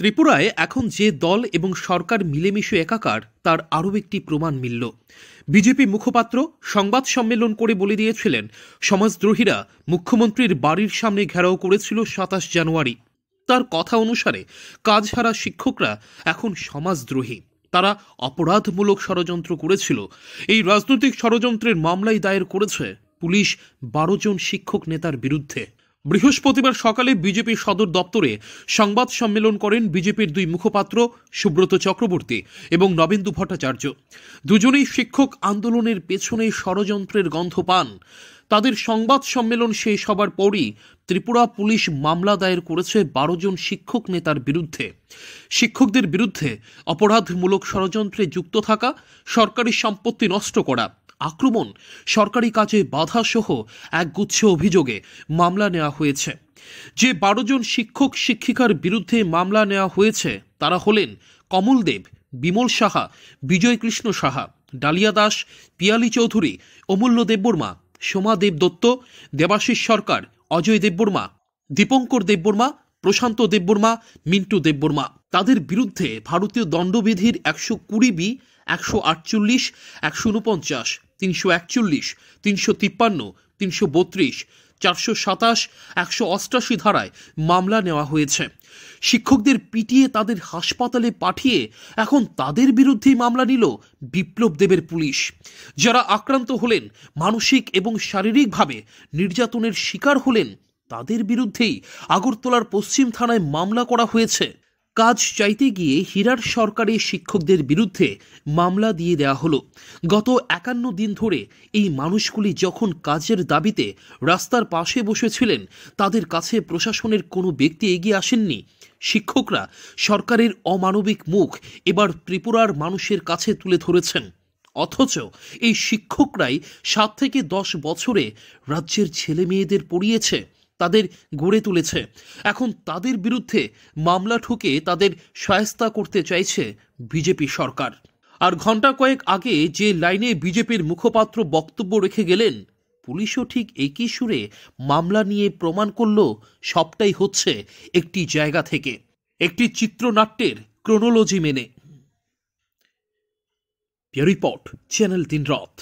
ত্রিপুরায় এখন যে দল এবং সরকার মিলেমিশে একাকার তার আরও একটি প্রমাণ মিলল বিজেপি মুখপাত্র সংবাদ সম্মেলন করে বলে দিয়েছিলেন সমাজদ্রোহীরা মুখ্যমন্ত্রীর বাড়ির সামনে ঘেরাও করেছিল সাতাশ জানুয়ারি তার কথা অনুসারে কাজ হারা শিক্ষকরা এখন সমাজদ্রোহী তারা অপরাধমূলক ষড়যন্ত্র করেছিল এই রাজনৈতিক ষড়যন্ত্রের মামলায় দায়ের করেছে পুলিশ বারো জন শিক্ষক নেতার বিরুদ্ধে বৃহস্পতিবার সকালে বিজেপির সদর দপ্তরে সংবাদ সম্মেলন করেন বিজেপির দুই মুখপাত্র সুব্রত চক্রবর্তী এবং নবেন্দু ভট্টাচার্য দুজনেই শিক্ষক আন্দোলনের পেছনে ষড়যন্ত্রের গন্ধ পান তাদের সংবাদ সম্মেলন শেষ হবার পরই ত্রিপুরা পুলিশ মামলা দায়ের করেছে বারো জন শিক্ষক নেতার বিরুদ্ধে শিক্ষকদের বিরুদ্ধে অপরাধমূলক ষড়যন্ত্রে যুক্ত থাকা সরকারি সম্পত্তি নষ্ট করা আক্রমণ সরকারি কাজে বাধাসহ একগুচ্ছ অভিযোগে মামলা নেওয়া হয়েছে যে বারো জন শিক্ষক শিক্ষিকার বিরুদ্ধে মামলা নেওয়া হয়েছে তারা হলেন কমল দেব বিমল সাহা বিজয় কৃষ্ণ সাহা ডালিয়া দাস পিয়ালি চৌধুরী অমূল্য দেববর্মা সোমা দেব দত্ত দেবাশিস সরকার অজয় দেববর্মা দীপঙ্কর দেববর্মা প্রশান্ত দেববর্মা মিন্টু দেববর্মা তাদের বিরুদ্ধে ভারতীয় দণ্ডবিধির একশো কুড়ি বি একশো আটচল্লিশ একশো উনপঞ্চাশ তিনশো একচল্লিশ তিনশো তিপ্পান্ন তিনশো বত্রিশ চারশো সাতাশ একশো অষ্টাশি ধারায় মামলা নেওয়া হয়েছে শিক্ষকদের পিটিয়ে তাদের হাসপাতালে পাঠিয়ে এখন তাদের বিরুদ্ধেই মামলা নিল বিপ্লব দেবের পুলিশ যারা আক্রান্ত হলেন মানসিক এবং শারীরিকভাবে নির্যাতনের শিকার হলেন তাদের বিরুদ্ধেই আগরতলার পশ্চিম থানায় মামলা করা হয়েছে কাজ চাইতে গিয়ে হীরার সরকারি শিক্ষকদের বিরুদ্ধে মামলা দিয়ে দেওয়া হলো গত একান্ন দিন ধরে এই মানুষগুলি যখন কাজের দাবিতে রাস্তার পাশে বসেছিলেন তাদের কাছে প্রশাসনের কোনো ব্যক্তি এগিয়ে আসেননি শিক্ষকরা সরকারের অমানবিক মুখ এবার ত্রিপুরার মানুষের কাছে তুলে ধরেছেন অথচ এই শিক্ষকরাই সাত থেকে দশ বছরে রাজ্যের ছেলে মেয়েদের পড়িয়েছে তাদের গড়ে তুলেছে এখন তাদের বিরুদ্ধে মামলা ঠুকে তাদের সায়স্তা করতে চাইছে বিজেপি সরকার আর ঘন্টা কয়েক আগে যে লাইনে বিজেপির মুখপাত্র বক্তব্য রেখে গেলেন পুলিশও ঠিক একই সুরে মামলা নিয়ে প্রমাণ করল সবটাই হচ্ছে একটি জায়গা থেকে একটি চিত্রনাট্যের ক্রোনোলজি মেনে রিপোর্ট চ্যানেল তিন রথ